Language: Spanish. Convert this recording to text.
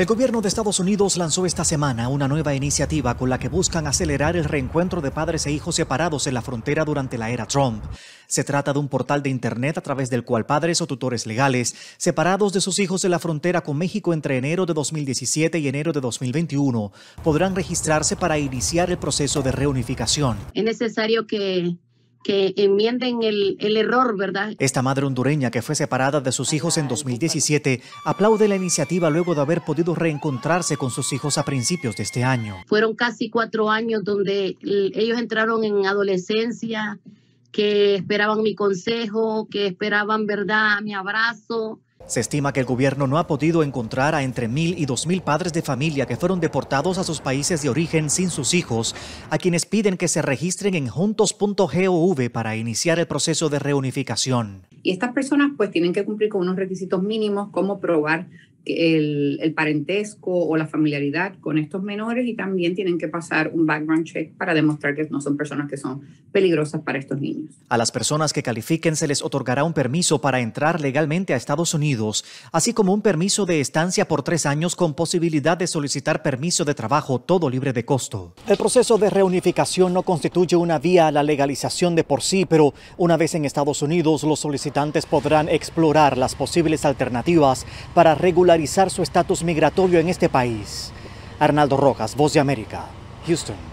El gobierno de Estados Unidos lanzó esta semana una nueva iniciativa con la que buscan acelerar el reencuentro de padres e hijos separados en la frontera durante la era Trump. Se trata de un portal de Internet a través del cual padres o tutores legales separados de sus hijos en la frontera con México entre enero de 2017 y enero de 2021 podrán registrarse para iniciar el proceso de reunificación. Es necesario que que enmienden el, el, error, ¿verdad? Esta madre hondureña que fue separada de sus hijos en 2017 aplaude la iniciativa luego de haber podido reencontrarse con sus hijos a principios de este año. Fueron casi cuatro años donde ellos entraron en adolescencia, que esperaban mi consejo, que esperaban, ¿verdad?, mi abrazo se estima que el gobierno no ha podido encontrar a entre mil y dos mil padres de familia que fueron deportados a sus países de origen sin sus hijos, a quienes piden que se registren en juntos.gov para iniciar el proceso de reunificación. Y estas personas pues tienen que cumplir con unos requisitos mínimos como probar el, parentesco o la familiaridad con estos menores y también tienen que pasar un background check para demostrar que no son personas que son peligrosas para estos niños. A las personas que califiquen se les otorgará un permiso para entrar legalmente a Estados Unidos, así como un permiso de estancia por tres años con posibilidad de solicitar permiso de trabajo todo libre de costo. El proceso de reunificación no constituye una vía a la legalización de por sí, pero una vez en Estados Unidos los solicitantes podrán explorar las posibles alternativas para regular regularizar su estatus migratorio en este país. Arnaldo Rojas, Voz de América, Houston.